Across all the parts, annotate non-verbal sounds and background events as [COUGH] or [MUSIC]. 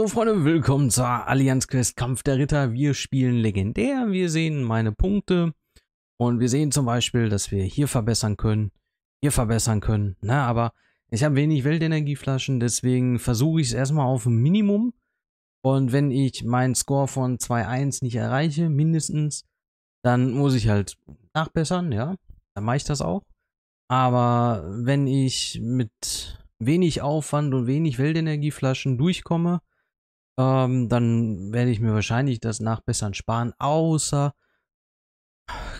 So Freunde, willkommen zur Allianz Quest Kampf der Ritter. Wir spielen legendär, wir sehen meine Punkte und wir sehen zum Beispiel, dass wir hier verbessern können, hier verbessern können. Na, ne, aber ich habe wenig Weltenergieflaschen, deswegen versuche ich es erstmal auf ein Minimum. Und wenn ich meinen Score von 2-1 nicht erreiche, mindestens, dann muss ich halt nachbessern, ja. Dann mache ich das auch. Aber wenn ich mit wenig Aufwand und wenig Weltenergieflaschen durchkomme, ähm, dann werde ich mir wahrscheinlich das Nachbessern sparen, außer,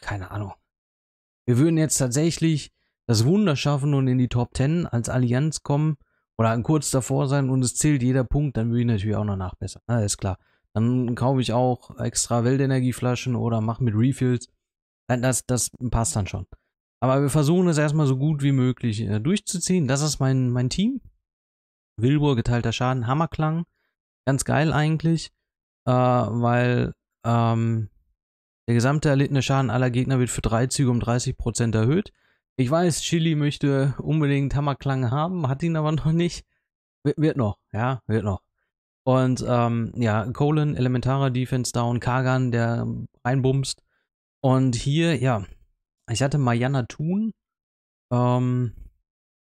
keine Ahnung. Wir würden jetzt tatsächlich das Wunder schaffen und in die Top 10 als Allianz kommen oder halt kurz davor sein und es zählt jeder Punkt, dann würde ich natürlich auch noch nachbessern. Alles klar. Dann kaufe ich auch extra Weltenergieflaschen oder mache mit Refills. Das, das passt dann schon. Aber wir versuchen es erstmal so gut wie möglich äh, durchzuziehen. Das ist mein, mein Team. Wilbur, geteilter Schaden, Hammerklang ganz geil eigentlich, äh, weil ähm, der gesamte erlittene Schaden aller Gegner wird für drei Züge um 30% erhöht. Ich weiß, Chili möchte unbedingt Hammerklang haben, hat ihn aber [LAUGHS] noch nicht. W wird noch, ja, wird noch. Und ähm, ja, Colon, Elementare Defense Down, Kagan, der reinbumst. Und hier, ja, ich hatte Mayana Thun. Ähm,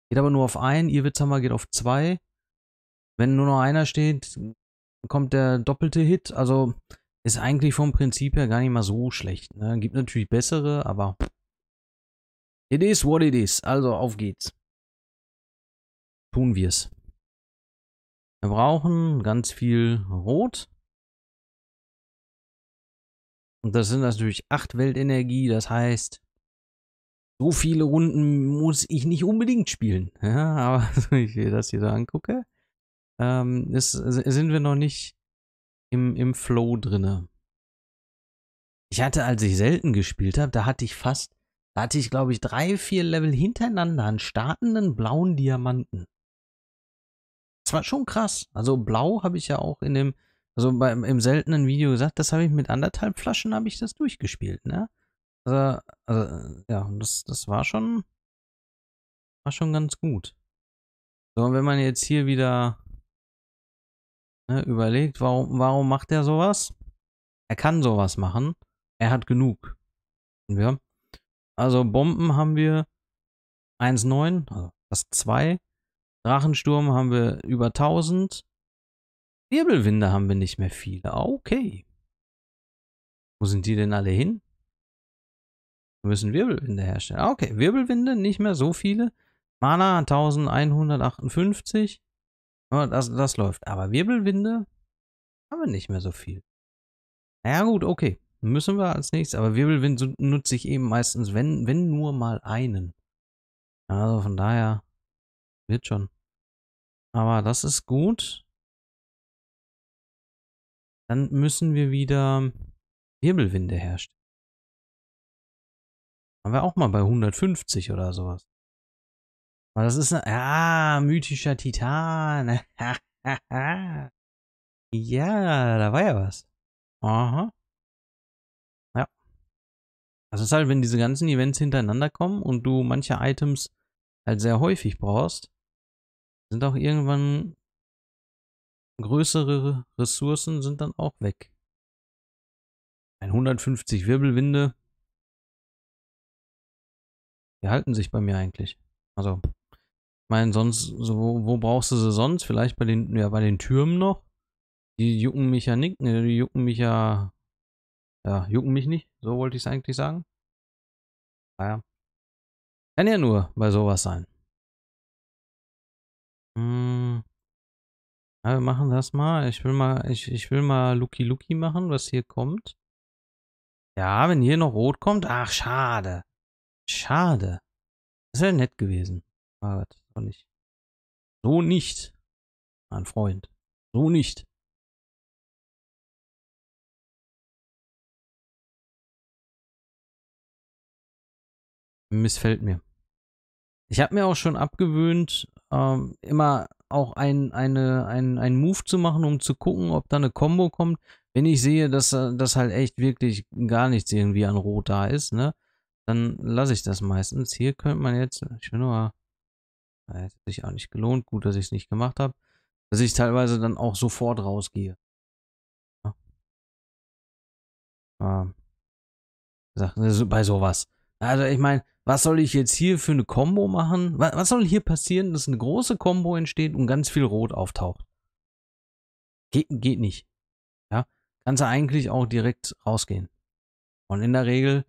geht aber nur auf ein, ihr Witzhammer geht auf zwei. Wenn nur noch einer steht, kommt der doppelte Hit. Also ist eigentlich vom Prinzip her gar nicht mal so schlecht. Ne? Gibt natürlich bessere, aber it is what it is. Also auf geht's. Tun wir's. Wir brauchen ganz viel Rot. Und das sind natürlich 8 Weltenergie, das heißt, so viele Runden muss ich nicht unbedingt spielen. [LAUGHS] Ja, aber [LAUGHS] wenn ich mir das hier so angucke, ähm, äh, ist, sind wir noch nicht im, im Flow drinne. Ich hatte, als ich selten gespielt habe, da hatte ich fast, da hatte ich, glaube ich, drei, vier Level hintereinander an startenden blauen Diamanten. Das war schon krass. Also blau habe ich ja auch in dem, also beim, im seltenen Video gesagt, das habe ich mit anderthalb Flaschen habe ich das durchgespielt, ne? Also, also äh, ja, das, das war schon, war schon ganz gut. So, und wenn man jetzt hier wieder Ne, überlegt, warum, warum macht er sowas? Er kann sowas machen. Er hat genug. Ja. Also Bomben haben wir 1,9, also fast 2. Drachensturm haben wir über 1000. Wirbelwinde haben wir nicht mehr viele. Ah, okay. Wo sind die denn alle hin? Wir müssen Wirbelwinde herstellen. Ah, okay, Wirbelwinde nicht mehr so viele. Mana 1158. Ne, das, das läuft. Aber Wirbelwinde haben wir nicht mehr so viel. Ja gut, okay. Müssen wir als nächstes. Aber Wirbelwind nutze ich eben meistens, wenn, wenn nur mal einen. Also von daher wird schon. Aber das ist gut. Dann müssen wir wieder Wirbelwinde herstellen. Haben wir auch mal bei 150 oder sowas. Aber das ist ein, ne, ah, mythischer Titan. [LAUGHS] ja, da war ja was. Aha. Ja. Das ist halt, wenn diese ganzen Events hintereinander kommen und du manche Items halt sehr häufig brauchst, sind auch irgendwann größere Ressourcen sind dann auch weg. 150 Wirbelwinde. Die halten sich bei mir eigentlich. Also, meine, sonst, so, wo brauchst du sie sonst? Vielleicht bei den, ja, bei den Türmen noch. Die jucken mich ja nicht, ne, die jucken mich ja, ja, jucken mich nicht, so wollte ich es eigentlich sagen. Naja. Kann ja nur bei sowas sein. Hm. Ja, wir machen das mal. Ich will mal, ich, ich will mal Lucky Lucky machen, was hier kommt. Ja, wenn hier noch rot kommt. Ach, schade. Schade. Das wäre nett gewesen. Warte. Doch nicht. So nicht, mein Freund. So nicht. Missfällt mir. Ich habe mir auch schon abgewöhnt, ähm, immer auch einen ein, ein Move zu machen, um zu gucken, ob da eine Combo kommt. Wenn ich sehe, dass das halt echt wirklich gar nichts irgendwie an Rot da ist, ne, dann lasse ich das meistens. Hier könnte man jetzt, ich will nur mal Hätte sich auch nicht gelohnt. Gut, dass ich es nicht gemacht habe. Dass ich teilweise dann auch sofort rausgehe. Ja. Ähm. Ne, bei sowas. Also ich meine, was soll ich jetzt hier für eine Combo machen? Was, soll hier passieren, dass eine große Combo entsteht und ganz viel Rot auftaucht? Geht, geht nicht. Ja, kannst du eigentlich auch direkt rausgehen. Und in der Regel,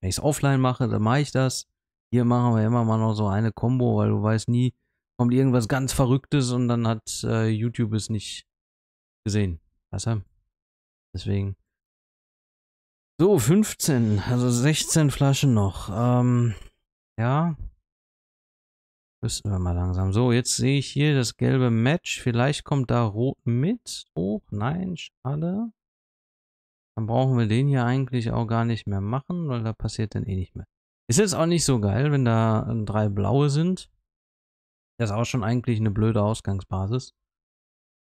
wenn ich es offline mache, dann mache ich das hier machen wir immer mal noch so eine Combo, weil du weißt nie, kommt irgendwas ganz Verrücktes und dann hat äh, YouTube es nicht gesehen. Weißt du? Deswegen. So, 15, also 16 Flaschen noch. Ähm, ja. Müssen wir mal langsam. So, jetzt sehe ich hier das gelbe Match. Vielleicht kommt da rot mit Oh, Nein, schade. Dann brauchen wir den hier eigentlich auch gar nicht mehr machen, weil da passiert dann eh nicht mehr. Ist jetzt auch nicht so geil, wenn da äh, drei blaue sind. Das ist auch schon eigentlich eine blöde Ausgangsbasis.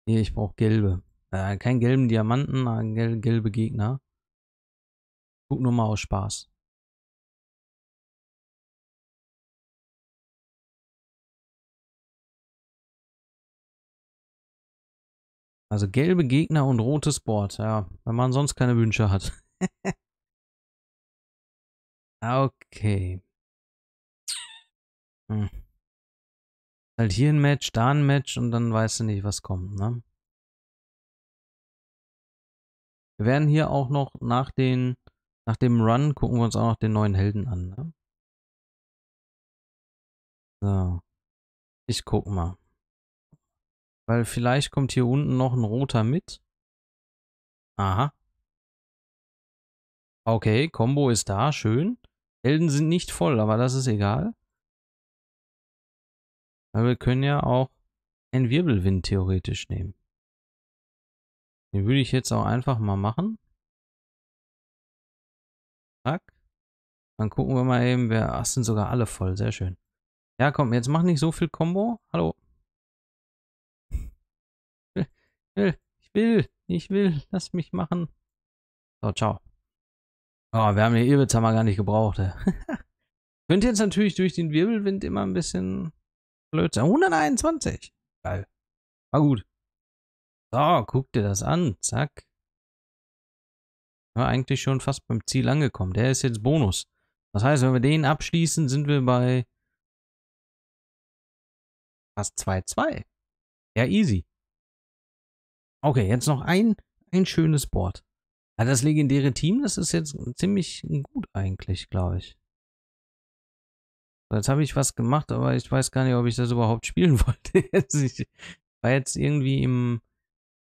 Nee, ich brauche gelbe. Äh, keinen gelben Diamanten, äh, gel gelbe Gegner. Guck nur mal aus Spaß. Also gelbe Gegner und rotes Board, ja, wenn man sonst keine Wünsche hat. [LAUGHS] Okay. Hm. Halt hier ein Match, da ein Match und dann weißt du nicht, was kommt, ne? Wir werden hier auch noch nach, den, nach dem Run gucken wir uns auch noch den neuen Helden an, ne? So. Ich guck mal. Weil vielleicht kommt hier unten noch ein roter mit. Aha. Okay, Combo ist da, schön. Helden sind nicht voll, aber das ist egal. Weil wir können ja auch einen Wirbelwind theoretisch nehmen. Den würde ich jetzt auch einfach mal machen. Zack. Dann gucken wir mal eben, wer... Ach, sind sogar alle voll. Sehr schön. Ja, komm, jetzt mach nicht so viel Combo. Hallo. Ich will, ich will, ich will. Lass mich machen. So, ciao. Oh, wir haben den Ebelzammer gar nicht gebraucht. [LAUGHS] Könnte jetzt natürlich durch den Wirbelwind immer ein bisschen blöd sein. 121. Geil. War gut. So, guck dir das an. Zack. War eigentlich schon fast beim Ziel angekommen. Der ist jetzt Bonus. Das heißt, wenn wir den abschließen, sind wir bei fast 2-2. Ja, easy. Okay, jetzt noch ein, ein schönes Board. Also das legendäre Team, das ist jetzt ziemlich gut eigentlich, glaube ich. Jetzt habe ich was gemacht, aber ich weiß gar nicht, ob ich das überhaupt spielen [LAUGHS] wollte. ich war jetzt irgendwie im,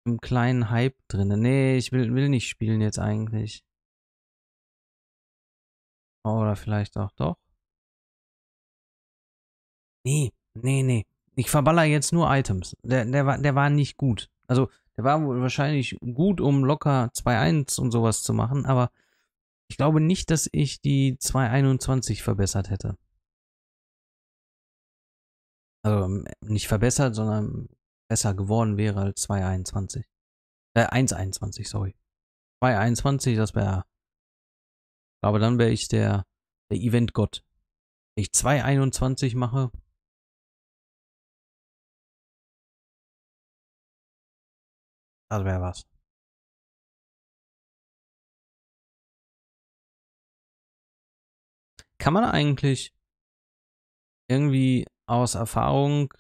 im kleinen Hype drin. Nee, ich will, will nicht spielen jetzt eigentlich. Oder vielleicht auch doch. Nee, nee, nee. Ich verballer jetzt nur Items. Der, der, der war nicht gut. Also der war wohl wahrscheinlich gut, um locker 2-1 und sowas zu machen, aber ich glaube nicht, dass ich die 221 verbessert hätte. Also ähm, nicht verbessert, sondern besser geworden wäre als 221. Äh, 121, sorry. 221, das wäre. Aber dann wäre ich der, der Event-Gott. Wenn ich 221 mache, Das wäre was. Kann man eigentlich irgendwie aus Erfahrung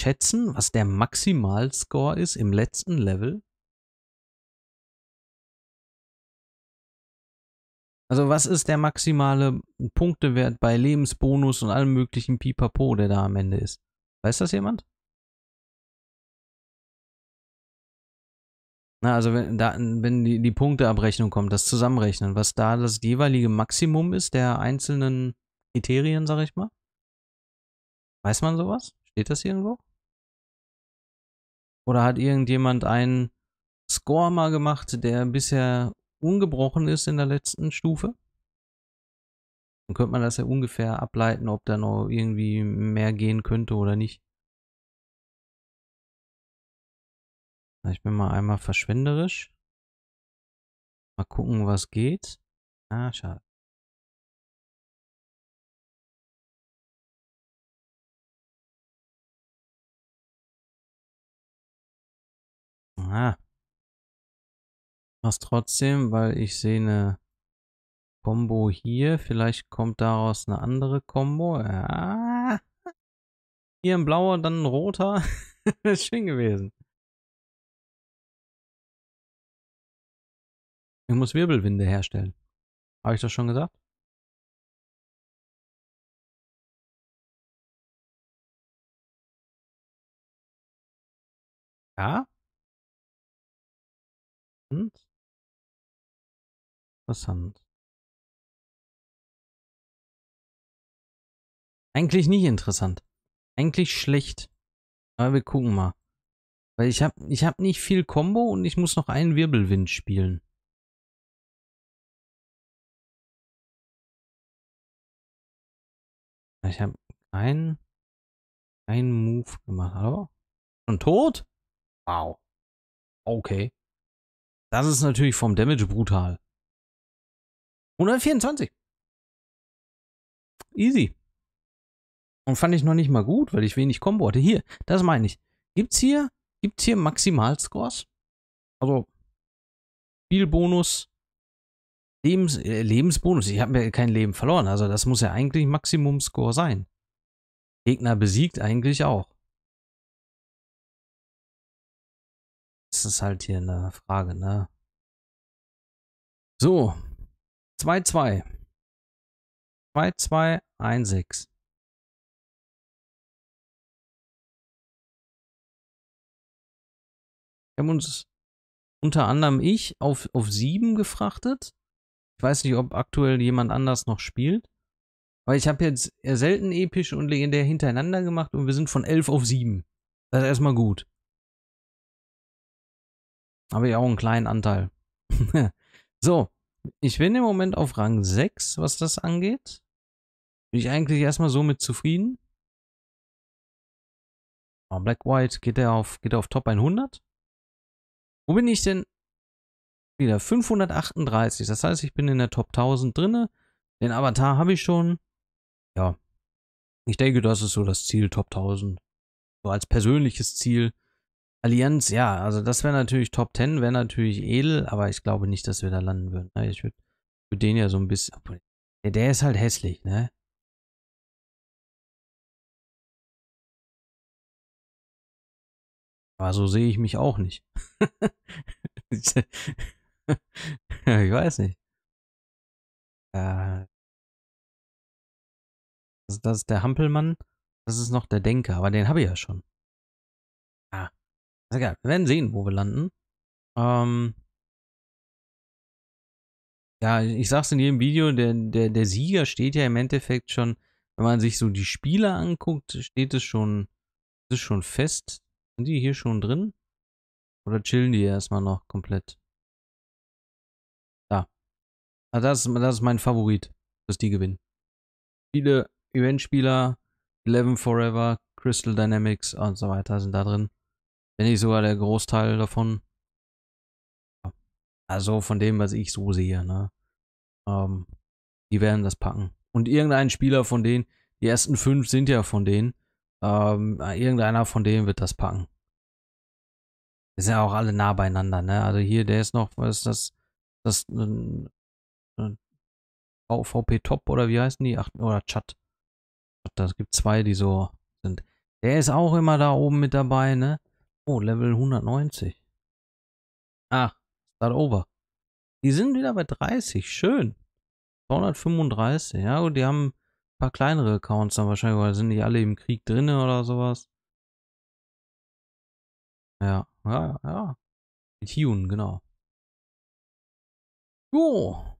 schätzen, was der Maximalscore ist im letzten Level? Also was ist der maximale Punktewert bei Lebensbonus und allem möglichen Pipapo, der da am Ende ist? Weiß das jemand? Na, ne, also wenn, da, wenn die, die Punkteabrechnung kommt, das Zusammenrechnen, was da das jeweilige Maximum ist der einzelnen Kriterien, sag ich mal. Weiß man sowas? Steht das irgendwo? Oder hat irgendjemand einen Score mal gemacht, der bisher ungebrochen ist in der letzten Stufe? Dann könnte man das ja ungefähr ableiten, ob da noch irgendwie mehr gehen könnte oder nicht. Ich bin mal einmal verschwenderisch. Mal gucken, was geht. Ah, schade. Ah. Was trotzdem, weil ich sehe eine Combo hier. Vielleicht kommt daraus eine andere Combo. Ah. Hier ein blauer, dann ein roter. Ist [LAUGHS] schön gewesen. Ich muss Wirbelwinde herstellen. Habe ich das schon gesagt? Ja? Und? Interessant. Eigentlich nicht interessant. Eigentlich schlecht. Aber wir gucken mal. Weil ich habe ich hab nicht viel Combo und ich muss noch einen Wirbelwind spielen. Ich habe keinen keinen Move gemacht. Hallo? Schon tot? Wow. Okay. Das ist natürlich vom Damage brutal. 124. Easy. Und fand ich noch nicht mal gut, weil ich wenig Combo hatte. Hier, das meine ich. Gibt's hier, gibt's hier Maximalscores? Also, Spielbonus Lebens, äh, Lebensbonus. Ich habe mir kein Leben verloren. Also das muss ja eigentlich Maximum Score sein. Gegner besiegt eigentlich auch. Das ist halt hier eine Frage, ne? So. 2-2. 2-2-1-6. Wir haben uns unter anderem ich auf, auf 7 gefrachtet. Ich weiß nicht, ob aktuell jemand anders noch spielt. Weil ich habe jetzt eher selten episch und legendär hintereinander gemacht und wir sind von 11 auf 7. Das ist erstmal gut. Habe ich auch einen kleinen Anteil. [LAUGHS] so, ich bin im Moment auf Rang 6, was das angeht. Bin ich eigentlich erstmal so mit zufrieden. Oh, Black White, geht er auf, auf Top 100? Wo bin ich denn? wieder 538. Das heißt, ich bin in der Top 1000 drinne. Den Avatar habe ich schon. Ja, ich denke, das ist so das Ziel Top 1000. So als persönliches Ziel. Allianz, ja, also das wäre natürlich Top 10, wäre natürlich edel, aber ich glaube nicht, dass wir da landen würden. Ne? Ich würde würd den ja so ein bisschen. Der, der ist halt hässlich, ne? Aber so sehe ich mich auch nicht. [LAUGHS] ich weiß nicht. Äh, also das ist der Hampelmann. Das ist noch der Denker, aber den habe ich ja schon. Ja. Ah, ist egal. Wir werden sehen, wo wir landen. Ähm, ja, ich sag's in jedem Video, der, der, der Sieger steht ja im Endeffekt schon, wenn man sich so die Spieler anguckt, steht es schon, ist schon fest. Sind die hier schon drin? Oder chillen die erstmal noch komplett? Also das, das ist mein Favorit, dass die gewinnen. Viele Eventspieler, Eleven Forever, Crystal Dynamics und so weiter sind da drin. Wenn nicht sogar der Großteil davon. Also von dem, was ich so sehe, ne? Ähm, die werden das packen. Und irgendein Spieler von denen, die ersten fünf sind ja von denen, ähm, irgendeiner von denen wird das packen. Die sind ja auch alle nah beieinander, ne? Also hier, der ist noch, was ist das? Das äh, VP Top oder wie heißen die? Ach, oder Chat. Das gibt zwei, die so sind. Der ist auch immer da oben mit dabei, ne? Oh, Level 190. Ah, Start Over. Die sind wieder bei 30. Schön. 235. Ja, und die haben ein paar kleinere Accounts dann wahrscheinlich, weil sind die alle im Krieg drinne oder sowas. Ja, ja, ja. Die Tune, genau. Jo.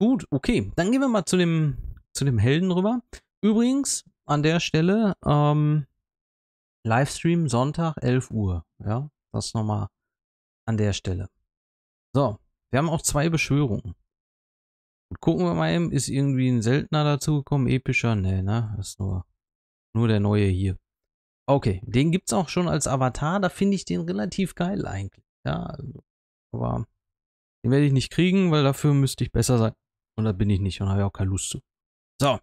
Gut, okay. Dann gehen wir mal zu dem, zu dem Helden rüber. Übrigens, an der Stelle, ähm, Livestream Sonntag 11 Uhr. Ja, das nochmal an der Stelle. So, wir haben auch zwei Beschwörungen. Und gucken wir mal eben, ist irgendwie ein seltener dazugekommen, epischer? Nee, ne? Das ist nur, nur der neue hier. Okay, den gibt es auch schon als Avatar, da finde ich den relativ geil eigentlich. Ja, also, aber den werde ich nicht kriegen, weil dafür müsste ich besser sein und da bin ich nicht und habe auch keine Lust zu. So.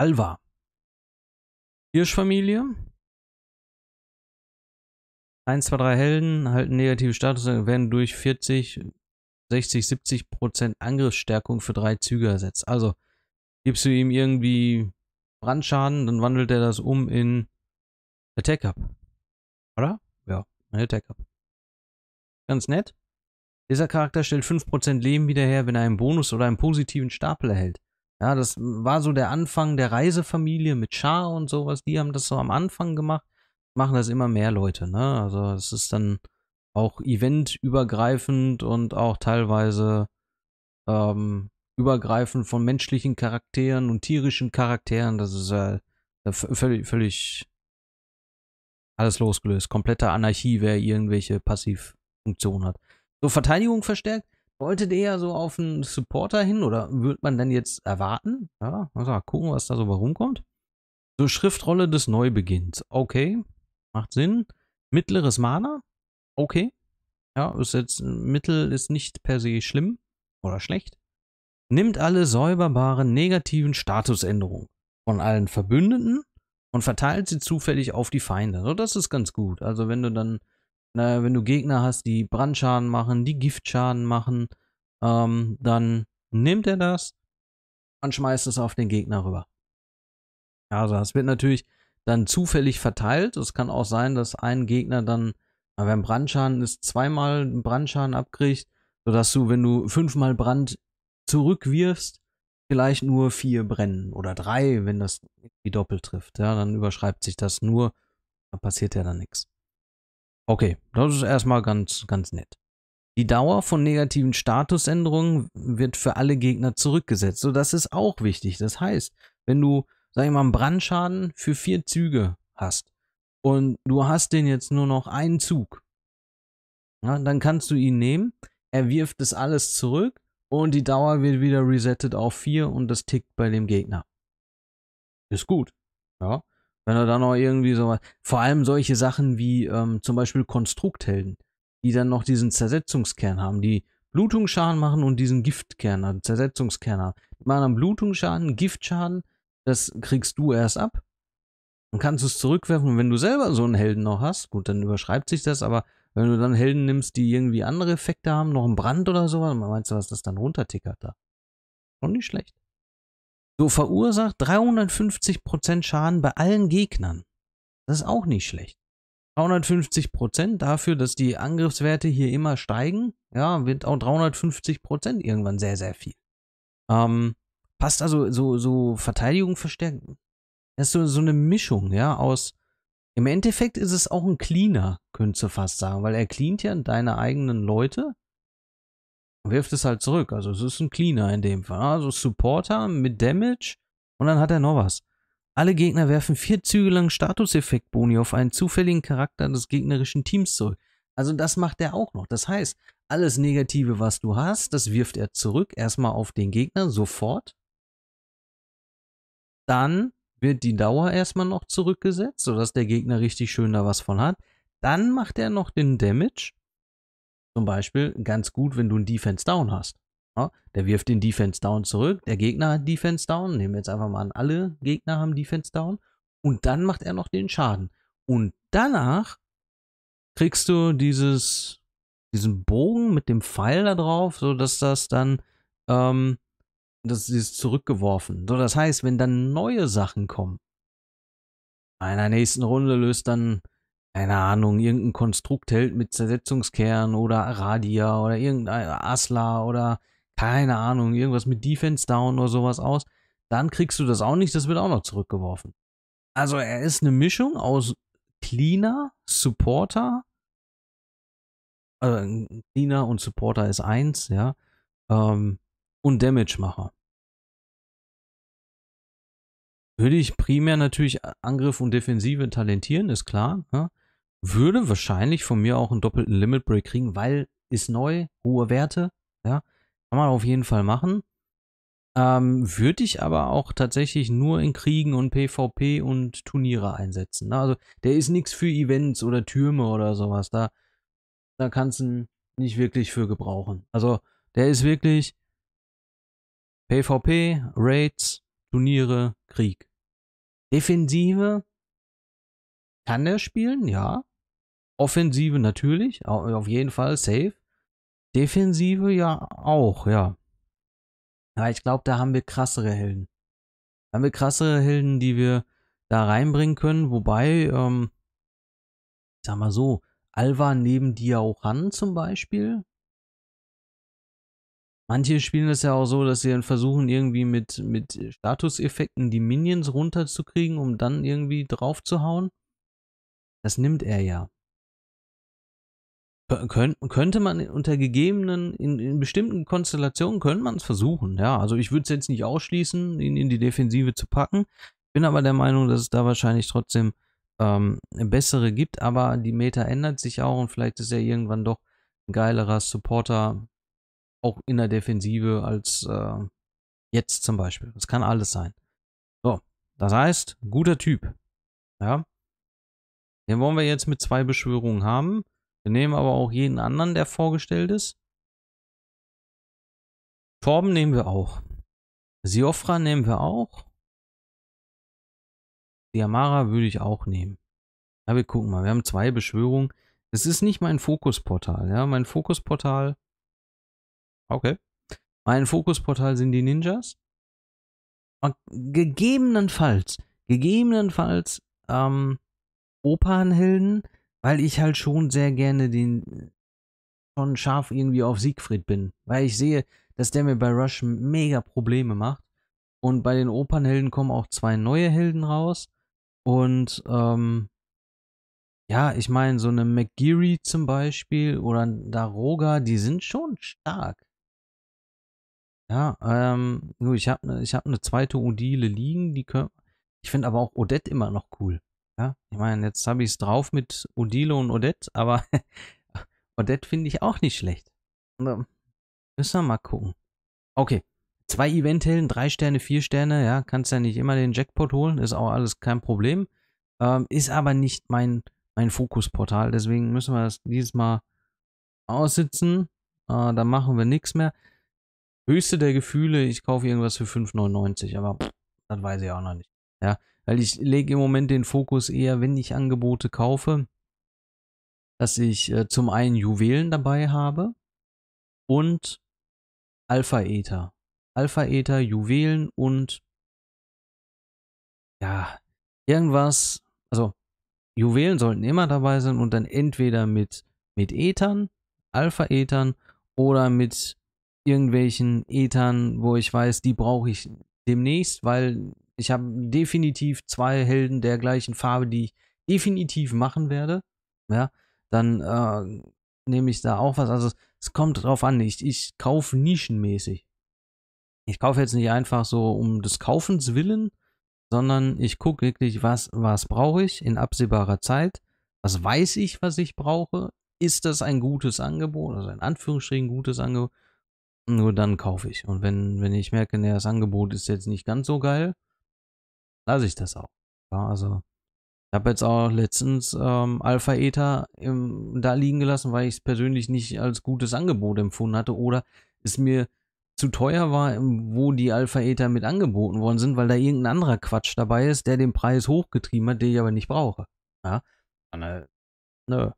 Alva. Hirschfamilie. 1, 2, 3 Helden halten negative Status und werden durch 40, 60, 70 Prozent Angriffsstärkung für drei Züge ersetzt. Also gibst du ihm irgendwie Brandschaden, dann wandelt er das um in Attack Up. Oder? Ja, Attack Up. Ganz nett. Dieser Charakter stellt 5% Leben wieder her, wenn er einen Bonus oder einen positiven Stapel erhält. Ja, das war so der Anfang der Reisefamilie mit Char und sowas. Die haben das so am Anfang gemacht. Machen das immer mehr Leute, ne? Also es ist dann auch eventübergreifend und auch teilweise ähm, übergreifend von menschlichen Charakteren und tierischen Charakteren. Das ist ja äh, völlig, völlig alles losgelöst. Komplette Anarchie, wer irgendwelche Passivfunktionen hat. So Verteidigung verstärkt. Wollte der ja so auf einen Supporter hin oder würde man denn jetzt erwarten? Ja, also gucken, was da so rumkommt. So Schriftrolle des Neubeginns. Okay, macht Sinn. Mittleres Mana. Okay. Ja, ist jetzt Mittel ist nicht per se schlimm oder schlecht. Nimmt alle säuberbaren negativen Statusänderungen von allen Verbündeten und verteilt sie zufällig auf die Feinde. So, das ist ganz gut. Also wenn du dann äh, wenn du Gegner hast, die Brandschaden machen, die Giftschaden machen, ähm, dann nimmt er das und schmeißt es auf den Gegner rüber. Also das wird natürlich dann zufällig verteilt. Es kann auch sein, dass ein Gegner dann, wenn Brandschaden ist, zweimal Brandschaden abkriegt, sodass du, wenn du fünfmal Brand zurückwirfst, vielleicht nur vier brennen oder drei, wenn das die doppelt trifft. Ja, dann überschreibt sich das nur, da passiert ja dann nichts. Okay, das ist erstmal ganz, ganz nett. Die Dauer von negativen Statusänderungen wird für alle Gegner zurückgesetzt. So, das ist auch wichtig. Das heißt, wenn du, sag ich mal, einen Brandschaden für vier Züge hast und du hast den jetzt nur noch einen Zug, ja, dann kannst du ihn nehmen, er wirft das alles zurück und die Dauer wird wieder resettet auf vier und das tickt bei dem Gegner. Ist gut. Ja. Wenn er dann noch irgendwie so vor allem solche Sachen wie ähm, zum Beispiel Konstrukthelden, die dann noch diesen Zersetzungskern haben, die Blutungsschaden machen und diesen Giftkern, also Zersetzungskern haben. Die machen dann Blutungsschaden, Giftschaden, das kriegst du erst ab. Dann kannst du es zurückwerfen und wenn du selber so einen Helden noch hast, gut, dann überschreibt sich das, aber wenn du dann Helden nimmst, die irgendwie andere Effekte haben, noch einen Brand oder sowas, meinst du, was das dann runtertickert da? Schon nicht schlecht. So verursacht 350% Schaden bei allen Gegnern. Das ist auch nicht schlecht. 350% dafür, dass die Angriffswerte hier immer steigen, ja, wird auch 350% irgendwann sehr, sehr viel. Ähm, passt also so, so Verteidigung verstärken. Das ist so, so eine Mischung, ja, aus. Im Endeffekt ist es auch ein Cleaner, könntest du fast sagen, weil er cleant ja deine eigenen Leute wirft es halt zurück. Also es ist ein Cleaner in dem Fall. Also Supporter mit Damage und dann hat er noch was. Alle Gegner werfen vier Züge lang Statuseffekt-Boni auf einen zufälligen Charakter des gegnerischen Teams zurück. Also das macht er auch noch. Das heißt, alles Negative, was du hast, das wirft er zurück. Erstmal auf den Gegner, sofort. Dann wird die Dauer erstmal noch zurückgesetzt, sodass der Gegner richtig schön da was von hat. Dann macht er noch den Damage zum Beispiel ganz gut, wenn du einen Defense Down hast. Ja, der wirft den Defense Down zurück, der Gegner hat Defense Down, nehmen wir jetzt einfach mal an, alle Gegner haben Defense Down und dann macht er noch den Schaden. Und danach kriegst du dieses, diesen Bogen mit dem Pfeil da drauf, sodass das dann, ähm, das ist zurückgeworfen. So, das heißt, wenn dann neue Sachen kommen, in der nächsten Runde löst dann keine Ahnung, irgendein Konstrukt hält mit Zersetzungskern oder Radia oder irgendein Asla oder keine Ahnung, irgendwas mit Defense Down oder sowas aus, dann kriegst du das auch nicht, das wird auch noch zurückgeworfen. Also er ist eine Mischung aus Cleaner, Supporter, äh, Cleaner und Supporter ist eins, ja, ähm, und Damage-Macher. Würde ich primär natürlich Angriff und Defensive talentieren, ist klar. Ja? Ne? würde wahrscheinlich von mir auch einen doppelten Limit Break kriegen, weil ist neu, hohe Werte, ja, kann man auf jeden Fall machen. Ähm, würde ich aber auch tatsächlich nur in Kriegen und PvP und Turniere einsetzen. Ne? Also der ist nichts für Events oder Türme oder sowas. Da, da kannst du ihn nicht wirklich für gebrauchen. Also der ist wirklich PvP, Raids, Turniere, Krieg. Defensive kann der spielen, ja. Offensive natürlich, auf jeden Fall safe. Defensive ja auch, ja. Aber ich glaube, da haben wir krassere Helden. Da haben wir krassere Helden, die wir da reinbringen können. Wobei, ähm, ich sag mal so, Alva neben Diaoran zum Beispiel. Manche spielen das ja auch so, dass sie dann versuchen, irgendwie mit, mit Statuseffekten die Minions runterzukriegen, um dann irgendwie draufzuhauen. Das nimmt er ja könnte man unter gegebenen, in, in bestimmten Konstellationen könnte man es versuchen, ja. Also ich würde es jetzt nicht ausschließen, ihn in die Defensive zu packen. Bin aber der Meinung, dass es da wahrscheinlich trotzdem ähm, bessere gibt, aber die Meta ändert sich auch und vielleicht ist er irgendwann doch ein geilerer Supporter, auch in der Defensive, als äh, jetzt zum Beispiel. Das kann alles sein. So, das heißt, guter Typ. Ja. Den wollen wir jetzt mit zwei Beschwörungen haben. Wir nehmen aber auch jeden anderen, der vorgestellt ist. Torben nehmen wir auch. Siofra nehmen wir auch. Diamara würde ich auch nehmen. Ja, wir gucken mal. Wir haben zwei Beschwörungen. Es ist nicht mein Fokusportal. Ja, mein Fokusportal. Okay. Mein Fokusportal sind die Ninjas. Und gegebenenfalls, gegebenenfalls ähm, Opernhelden, weil ich halt schon sehr gerne den schon scharf irgendwie auf Siegfried bin. Weil ich sehe, dass der mir bei Rush mega Probleme macht. Und bei den Opernhelden kommen auch zwei neue Helden raus. Und ähm, ja, ich meine, so eine McGeary zum Beispiel oder ein Daroga, die sind schon stark. Ja, ähm, ich habe ne, ich hab ne zweite Odile liegen, die können. Ich finde aber auch Odette immer noch cool. Ja, ne? ich meine, jetzt habe ich es drauf mit Odilo und Odette, aber [LAUGHS] Odette finde ich auch nicht schlecht. Müssen wir mal gucken. Okay. Zwei Eventhelden, drei Sterne, vier Sterne, ja, kannst ja nicht immer den Jackpot holen, ist auch alles kein Problem. Ähm, ist aber nicht mein, mein Fokusportal, deswegen müssen wir das dieses Mal aussitzen. Äh, da machen wir nichts mehr. Höchste der Gefühle, ich kaufe irgendwas für 5,99, aber pff, das weiß ich auch noch nicht. Ja, weil ich lege im Moment den Fokus eher, wenn ich Angebote kaufe, dass ich äh, zum einen Juwelen dabei habe und Alpha-Ether. Alpha-Ether, Juwelen und ja, irgendwas, also Juwelen sollten immer dabei sein und dann entweder mit, mit Ethern, Alpha-Ethern oder mit irgendwelchen Ethern, wo ich weiß, die brauche ich demnächst, weil ich habe definitiv zwei Helden der gleichen Farbe, die ich definitiv machen werde. Ja, dann äh, nehme ich da auch was. Also es kommt drauf an. Ich, ich kaufe nischenmäßig. Ich kaufe jetzt nicht einfach so um des Kaufens willen, sondern ich gucke wirklich, was, was brauche ich in absehbarer Zeit. Was weiß ich, was ich brauche? Ist das ein gutes Angebot? Also in Anführungsstrichen gutes Angebot. Nur dann kaufe ich. Und wenn, wenn ich merke, nee, das Angebot ist jetzt nicht ganz so geil, lasse ich das auch. Ja, also ich habe jetzt auch letztens ähm, Alpha Eta im, da liegen gelassen, weil ich es persönlich nicht als gutes Angebot empfunden hatte oder es mir zu teuer war, wo die Alpha Eta mit angeboten worden sind, weil da irgendein anderer Quatsch dabei ist, der den Preis hochgetrieben hat, den ich aber nicht brauche. Ja, dann, äh, nö,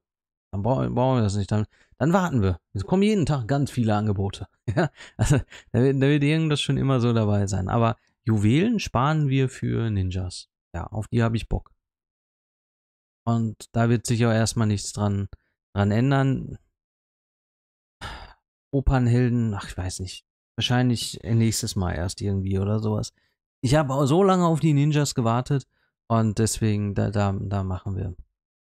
dann brauchen wir das nicht. Dann, dann warten wir. Es kommen jeden Tag ganz viele Angebote. [LAUGHS] Ja, also da wird, da wird irgendwas schon immer so dabei sein. Aber Juwelen sparen wir für Ninjas. Ja, auf die habe ich Bock. Und da wird sich auch erstmal nichts dran, dran ändern. Opernhelden, ach, ich weiß nicht. Wahrscheinlich nächstes Mal erst irgendwie oder sowas. Ich habe so lange auf die Ninjas gewartet und deswegen, da, da, da machen wir.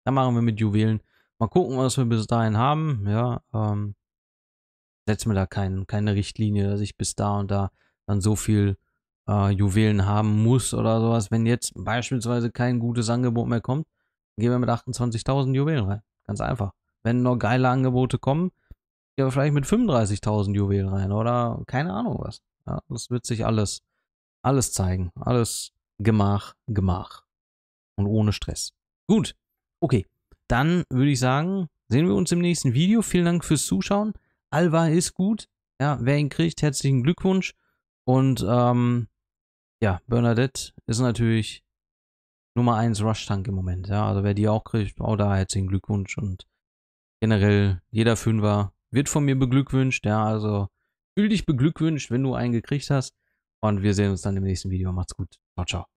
Da machen wir mit Juwelen. Mal gucken, was wir bis dahin haben. Ja, ähm, setzen wir da kein, keine Richtlinie, dass ich bis da und da dann so viel äh, Juwelen haben muss oder sowas. Wenn jetzt beispielsweise kein gutes Angebot mehr kommt, gehen wir mit 28.000 Juwelen rein. Ganz einfach. Wenn noch geile Angebote kommen, gehen wir vielleicht mit 35.000 Juwelen rein oder keine Ahnung was. Ja, das wird sich alles, alles zeigen. Alles Gemach, Gemach. Und ohne Stress. Gut. Okay. Dann würde ich sagen, sehen wir uns im nächsten Video. Vielen Dank fürs Zuschauen. Alva ist gut. Ja, wer ihn kriegt, herzlichen Glückwunsch. Und ähm, ja, Bernadette ist natürlich Nummer 1 Rush-Tank im Moment. Ja, also wer die auch kriegt, auch da herzlichen Glückwunsch und generell jeder Fünfer wird von mir beglückwünscht. Ja, also fühl dich beglückwünscht, wenn du einen gekriegt hast. Und wir sehen uns dann im nächsten Video. Macht's gut. Ciao, ciao.